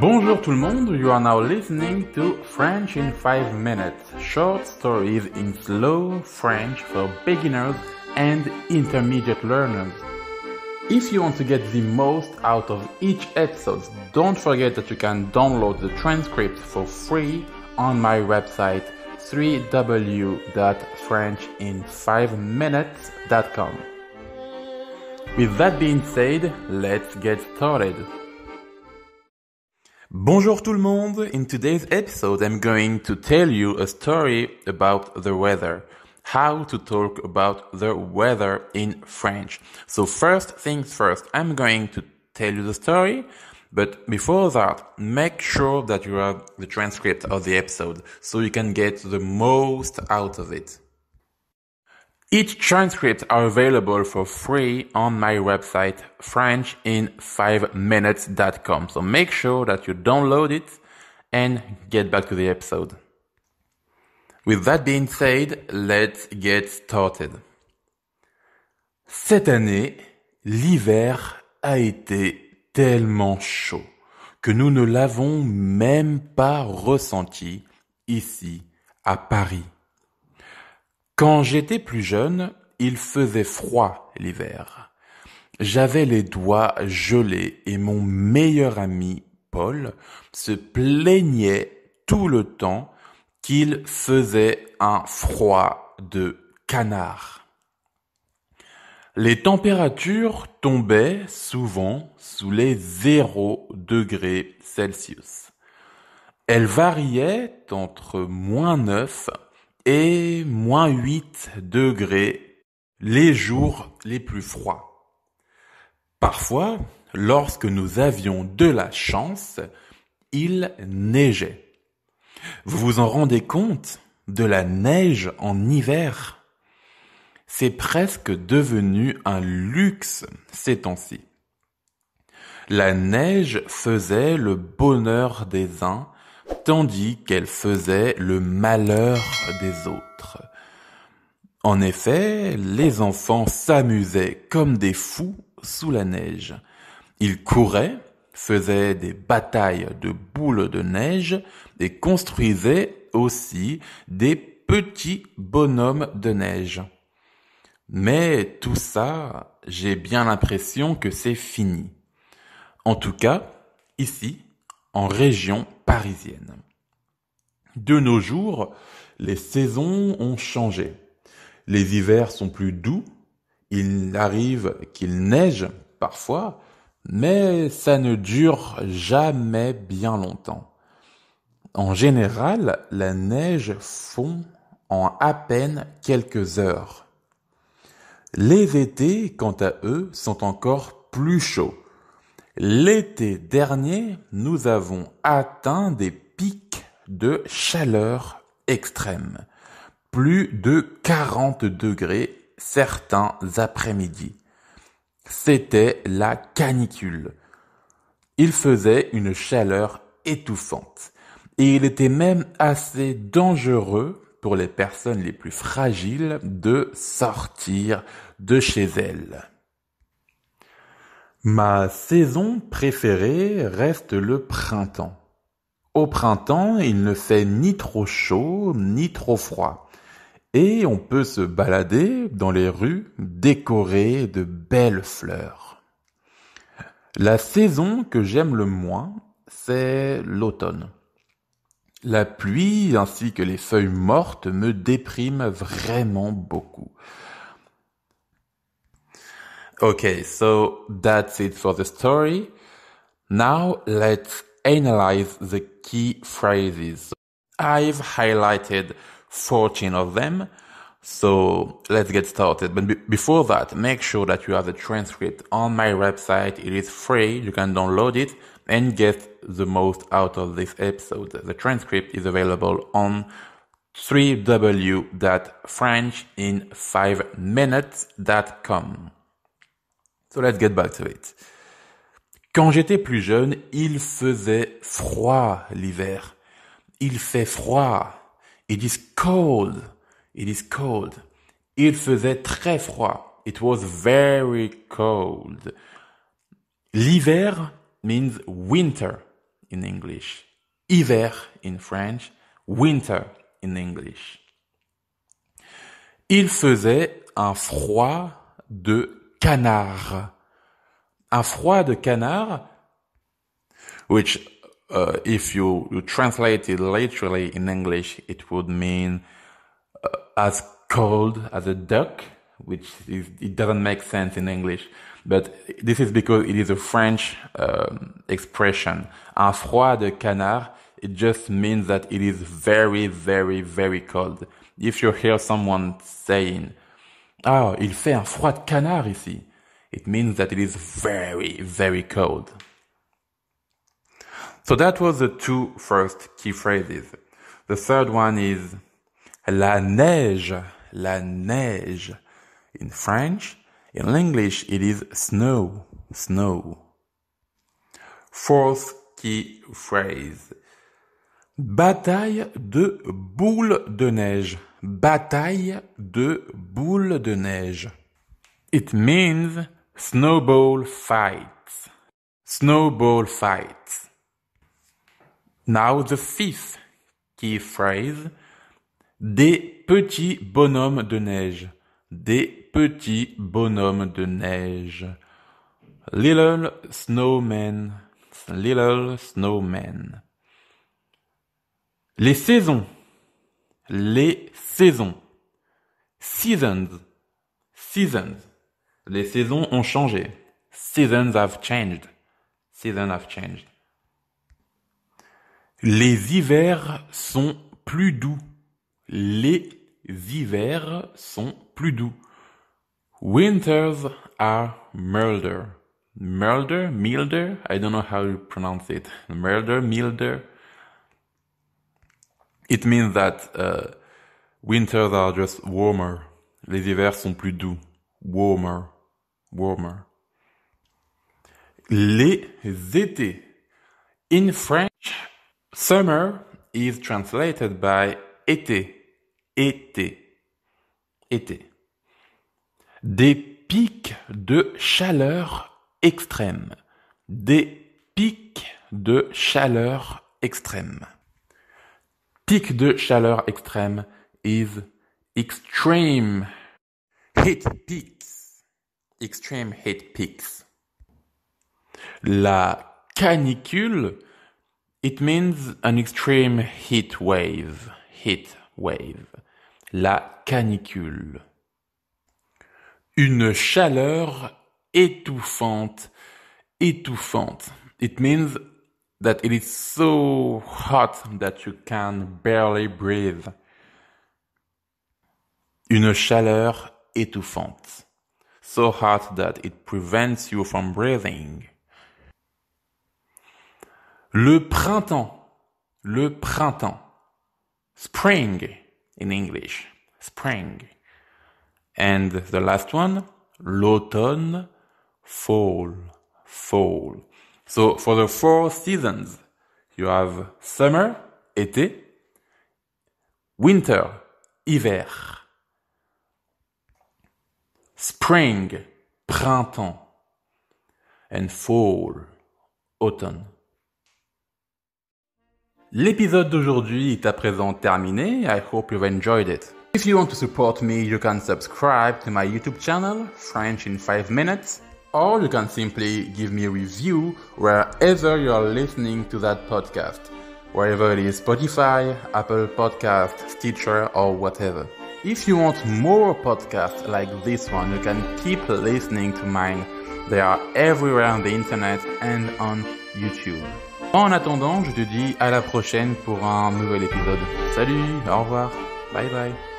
Bonjour tout le monde, you are now listening to French in 5 minutes, short stories in slow French for beginners and intermediate learners. If you want to get the most out of each episode, don't forget that you can download the transcript for free on my website www.frenchin5minutes.com. With that being said, let's get started. Bonjour tout le monde! In today's episode, I'm going to tell you a story about the weather. How to talk about the weather in French. So first things first, I'm going to tell you the story, but before that, make sure that you have the transcript of the episode so you can get the most out of it. Each transcript are available for free on my website, FrenchIn5minutes.com. So make sure that you download it and get back to the episode. With that being said, let's get started. Cette année, l'hiver a été tellement chaud que nous ne l'avons même pas ressenti ici à Paris. Quand j'étais plus jeune, il faisait froid l'hiver. J'avais les doigts gelés et mon meilleur ami, Paul, se plaignait tout le temps qu'il faisait un froid de canard. Les températures tombaient souvent sous les 0 degrés Celsius. Elles variaient entre moins 9 et moins 8 degrés les jours les plus froids. Parfois, lorsque nous avions de la chance, il neigeait. Vous vous en rendez compte De la neige en hiver C'est presque devenu un luxe ces temps-ci. La neige faisait le bonheur des uns tandis qu'elle faisait le malheur des autres. En effet, les enfants s'amusaient comme des fous sous la neige. Ils couraient, faisaient des batailles de boules de neige et construisaient aussi des petits bonhommes de neige. Mais tout ça, j'ai bien l'impression que c'est fini. En tout cas, ici, en région parisienne. De nos jours, les saisons ont changé. Les hivers sont plus doux, il arrive qu'il neige parfois, mais ça ne dure jamais bien longtemps. En général, la neige fond en à peine quelques heures. Les étés, quant à eux, sont encore plus chauds. L'été dernier, nous avons atteint des pics de chaleur extrême, plus de 40 degrés certains après-midi. C'était la canicule. Il faisait une chaleur étouffante et il était même assez dangereux pour les personnes les plus fragiles de sortir de chez elles. Ma saison préférée reste le printemps. Au printemps, il ne fait ni trop chaud ni trop froid. Et on peut se balader dans les rues décorées de belles fleurs. La saison que j'aime le moins, c'est l'automne. La pluie ainsi que les feuilles mortes me dépriment vraiment beaucoup. Okay, so that's it for the story. Now let's analyze the key phrases. I've highlighted 14 of them. So let's get started. But be- before that, make sure that you have the transcript on my website. It is free. You can download it and get the most out of this episode. The transcript is available on 3 wfrenchin in 5 minutes.com. So let's get back to it. Quand j'étais plus jeune, il faisait froid l'hiver. Il fait froid. It is cold. It is cold. Il faisait très froid. It was very cold. L'hiver means winter in English. Hiver in French. Winter in English. Il faisait un froid de canard. Un froid de canard, which uh, if you, you translate it literally in English, it would mean uh, as cold as a duck, which is, it doesn't make sense in English. But this is because it is a French um, expression. Un froid de canard, it just means that it is very, very, very cold. If you hear someone saying, Ah, il fait un froid de canard ici. It means that it is very, very cold. So that was the two first key phrases. The third one is la neige, la neige. In French, in English, it is snow, snow. Fourth key phrase. Bataille de boules de neige. bataille de boules de neige. It means snowball fight. Snowball fight. Now the fifth key phrase. Des petits bonhommes de neige. Des petits bonhommes de neige. Little snowmen. Little snowmen. Les saisons les saisons. Seasons. Seasons. Les saisons ont changé. Seasons have changed. Seasons have changed. Les hivers sont plus doux. Les hivers sont plus doux. Winters are milder. Milder, milder, I don't know how you pronounce it. Milder, milder. It means that uh, winters are just warmer. Les hivers sont plus doux. Warmer. Warmer. Les étés. In French, summer is translated by été. Été. Été. Des pics de chaleur extrême. Des pics de chaleur extrême de chaleur extrême is extreme heat peaks. Extreme heat peaks. La canicule, it means an extreme heat wave. Heat wave. La canicule. Une chaleur étouffante. Étouffante. It means that it is so hot that you can barely breathe. Une chaleur étouffante. So hot that it prevents you from breathing. Le printemps. Le printemps. Spring in English. Spring. And the last one, l'automne, fall, fall. So for the four seasons, you have summer, été, winter, hiver, spring, printemps, and fall, automne. L'épisode d'aujourd'hui est à présent terminé. I hope you've enjoyed it. If you want to support me, you can subscribe to my YouTube channel, French in 5 Minutes. or you can simply give me a review wherever you are listening to that podcast, wherever it is Spotify, Apple Podcast, Stitcher, or whatever. If you want more podcasts like this one, you can keep listening to mine. They are everywhere on the internet and on YouTube. En attendant, je te dis à la prochaine pour un nouvel épisode. Salut, au revoir, bye bye.